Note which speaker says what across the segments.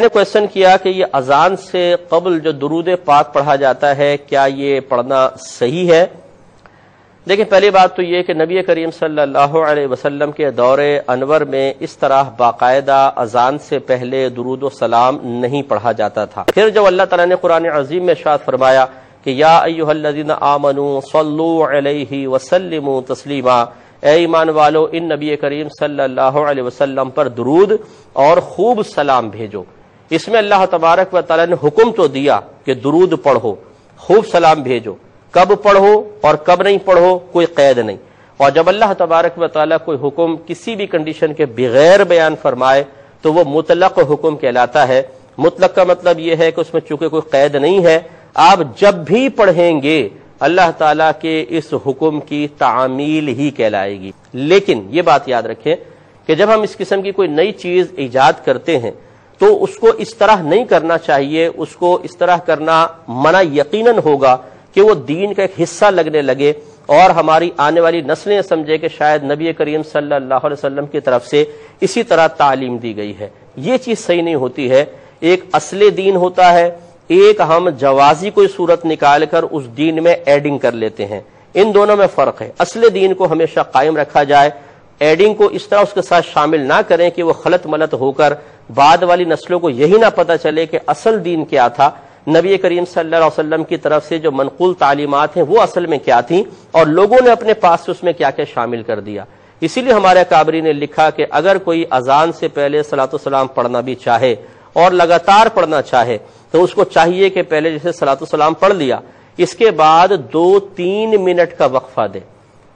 Speaker 1: मैंने क्वेश्चन किया कि ये अजान से कबल जो दरूद पाक पढ़ा जाता है क्या ये पढ़ना सही है देखिए पहली बात तो ये कि नबी करीम सल्लल्लाहु अलैहि वसल्लम के दौरे अनवर में इस तरह बाकायदा अजान से पहले दरूद सलाम नहीं पढ़ा जाता था फिर जब अल्लाह तला ने कुरान अजीम में शाद फरमाया कि या अयुहदीन आमनु सल्लु अलैहि वसल्लम तस्लीमा ए ईमान वालो इन नबी करीम सल्लल्लाहु अलैहि वसल्लम पर दरूद और खूब सलाम भेजो इसमें अल्लाह तबारक व ताला ने हुक्म तो दिया कि दुरूद पढ़ो खूब सलाम भेजो कब पढ़ो और कब नहीं पढ़ो कोई कैद नहीं और जब अल्लाह तबारक व तला कोई हुक्म किसी भी कंडीशन के बगैर बयान फरमाए तो वह मुतल हुक्म कहलाता है मुतल का मतलब यह है कि उसमें चूंकि कोई कैद नहीं है आप जब भी पढ़ेंगे अल्लाह ताला के इस हुक्म की तामील ही कहलाएगी लेकिन ये बात याद रखें कि जब हम इस किस्म की कोई नई चीज ईजाद करते हैं तो उसको इस तरह नहीं करना चाहिए उसको इस तरह करना मना यकीनन होगा कि वो दीन का एक हिस्सा लगने लगे और हमारी आने वाली नस्लें समझे कि शायद नबी करीम सल्लल्लाहु अलैहि वसल्लम की तरफ से इसी तरह तालीम दी गई है ये चीज़ सही नहीं होती है एक असले दीन होता है एक हम जवाजी कोई सूरत निकाल कर उस दीन में एडिंग कर लेते हैं इन दोनों में फर्क है असले दीन को हमेशा कायम रखा जाए एडिंग को इस तरह उसके साथ शामिल ना करें कि वो खलत मलत होकर बाद वाली नस्लों को यही ना पता चले कि असल दीन क्या था नबी करीम सल्लल्लाहु अलैहि वसल्लम की तरफ से जो मनकूल तालीमत हैं वो असल में क्या थी और लोगों ने अपने पास से उसमें क्या क्या शामिल कर दिया इसीलिए हमारे काबरी ने लिखा कि अगर कोई अजान से पहले सलातम पढ़ना भी चाहे और लगातार पढ़ना चाहे तो उसको चाहिए कि पहले जैसे सलातम पढ़ लिया इसके बाद दो तीन मिनट का वक्फा दे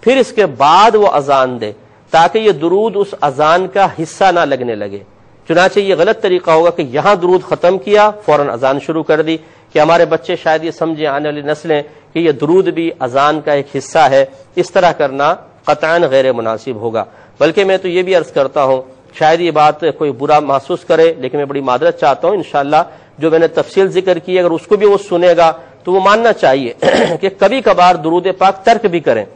Speaker 1: फिर इसके बाद वो अजान दे ताकि ये दरूद उस अजान का हिस्सा ना लगने लगे चुनाचे ये गलत तरीका होगा कि यहां दरूद खत्म किया फौरन अजान शुरू कर दी कि हमारे बच्चे शायद ये समझे आने वाली नस्लें कि यह दरूद भी अजान का एक हिस्सा है इस तरह करना कतान गैर मुनासिब होगा बल्कि मैं तो ये भी अर्ज करता हूं शायद ये बात कोई बुरा महसूस करे लेकिन मैं बड़ी मादरत चाहता हूं इनशाला जो मैंने तफसील जिक्र की अगर उसको भी वो सुनेगा तो वो मानना चाहिए कि कभी कभार दरूद पाक तर्क भी करें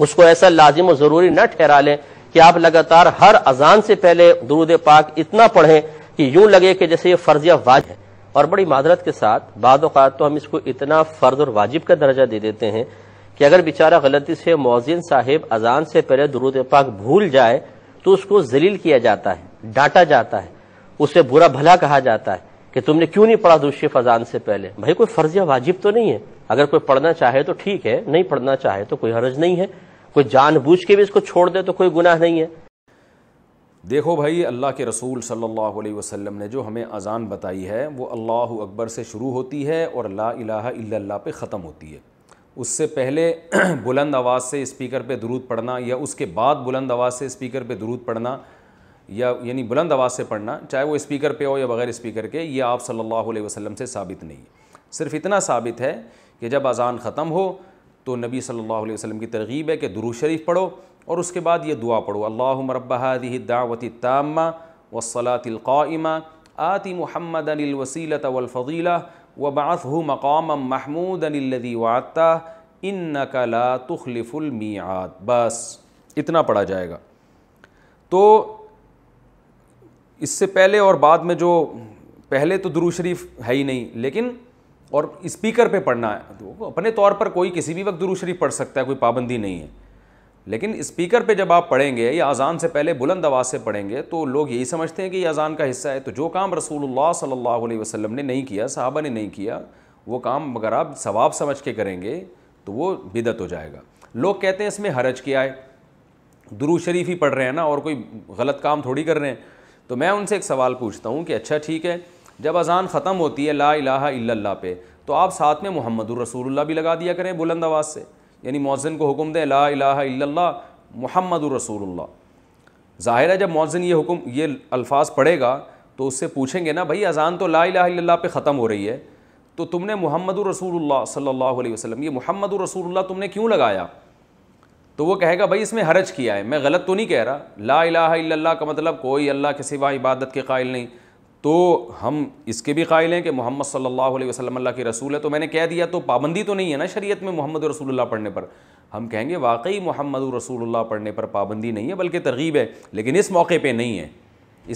Speaker 1: उसको ऐसा लाजिम और जरूरी न ठहरा लें कि आप लगातार हर अजान से पहले दुरूद पाक इतना पढ़ें कि यूं लगे कि जैसे ये फर्जिया वाज है और बड़ी माजरत के साथ बाद तो हम इसको इतना फर्ज और वाजिब का दर्जा दे देते हैं कि अगर बेचारा गलती से मोजिन साहिब अजान से पहले दरूद पाक भूल जाए तो उसको जलील किया जाता है डांटा जाता है उसे बुरा भला कहा जाता है कि तुमने क्यों नहीं पढ़ा दूसरे फजान से पहले भाई कोई फर्ज या वाजिब तो नहीं है अगर कोई पढ़ना चाहे तो ठीक है नहीं पढ़ना चाहे तो कोई हर्ज नहीं है कोई जान बूझ के भी इसको छोड़ दे तो कोई गुनाह नहीं है
Speaker 2: देखो भाई अल्लाह के रसूल सल्लल्लाहु अलैहि वसल्लम ने जो हमें अज़ान बताई है वो अल्लाह अकबर से शुरू होती है और ला अला पे ख़त्म होती है उससे पहले बुलंद आवाज़ से स्पीकर पे दुरूद पढ़ना या उसके बाद बुलंद आवाज़ से स्पीकर पे दुरूद पढ़ना या यानी बुलंद आवाज़ से पढ़ना चाहे वो स्पीकर पे हो या बग़ैर स्पीकर के ये आप सल्लल्लाहु अलैहि वसल्लम से साबित नहीं है सिर्फ इतना साबित है कि जब अज़ान ख़त्म हो तो नबी सल्लल्लाहु अलैहि वसल्लम की तरगीब है कि दुरू शरीफ पढ़ो और उसके बाद ये दुआ पढ़ो अल्लाह मरबहादी दावत तामा वसलातिलक़ाइमा आति महमद अनिलवसीलत व वबाफ़ मकाम महमूद अनिल्लदी वाता इन कला तुखलफुलमियात बस इतना पढ़ा जाएगा तो इससे पहले और बाद में जो पहले तो दुरू शरीफ है ही नहीं लेकिन और स्पीकर पे पढ़ना है तो अपने तौर पर कोई किसी भी वक्त दुरू शरीफ पढ़ सकता है कोई पाबंदी नहीं है लेकिन स्पीकर पे जब आप पढ़ेंगे या अज़ान से पहले बुलंद आवाज़ से पढ़ेंगे तो लोग यही समझते हैं कि ये अज़ान का हिस्सा है तो जो काम रसूल सल्ह वसलम ने नहीं किया साहबा ने नहीं किया वो काम अगर आप सवाब समझ के करेंगे तो वो बिदत हो जाएगा लोग कहते हैं इसमें हरज किया है दुरू शरीफ ही पढ़ रहे हैं ना और कोई गलत काम थोड़ी कर रहे हैं तो मैं उनसे एक सवाल पूछता हूँ कि अच्छा ठीक है जब अजान ख़त्म होती है ला इला पे तो आप साथ में मोहम्मद रसूलुल्लाह भी लगा दिया करें बुलंद आवाज़ से यानी मौज़िन को हुक्म दें ला इला मोहम्मद रसूलुल्लाह ज़ाहिर है जब मौज़िन ये हुक्म ये अल्फाज पढ़ेगा तो उससे पूछेंगे ना भाई अजान तो ला इला पे ख़त्म हो रही है तो तुमने मोहम्मद रसूलुल्लाह सल्लल्लाहु अलैहि वसल्लम ये मोहम्मद रसूलुल्लाह तुमने क्यों लगाया तो वो कहेगा भाई इसमें हरज किया है मैं गलत तो नहीं कह रहा ला इलाहा का मतलब कोई अल्लाह के सिवा इबादत के कायल नहीं तो हम इसके भी कायल हैं कि मोहम्मद सल्लल्लाहु अलैहि वसल्लम अल्लाह के रसूल है तो मैंने कह दिया तो पाबंदी तो नहीं है ना शरीयत में मोहम्मद रसूलुल्लाह पढ़ने पर हम कहेंगे वाकई मोहम्मद रसूलुल्लाह पढ़ने पर पाबंदी नहीं है बल्कि तरगीब है लेकिन इस मौके पर नहीं है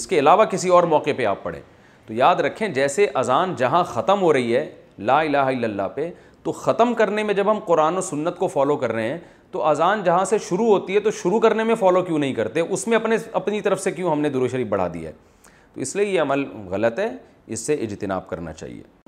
Speaker 2: इसके अलावा किसी और मौके पर आप पढ़ें तो याद रखें जैसे अजान जहाँ ख़त्म हो रही है ला इलाहा इल्लल्लाह पे तो ख़त्म करने में जब हम कुरान और सुन्नत को फॉलो कर रहे हैं तो अज़ान जहाँ से शुरू होती है तो शुरू करने में फॉलो क्यों नहीं करते उसमें अपने अपनी तरफ से क्यों हमने दुरुशरीफ बढ़ा दिया है तो इसलिए ये अमल गलत है इससे इजतनाब करना चाहिए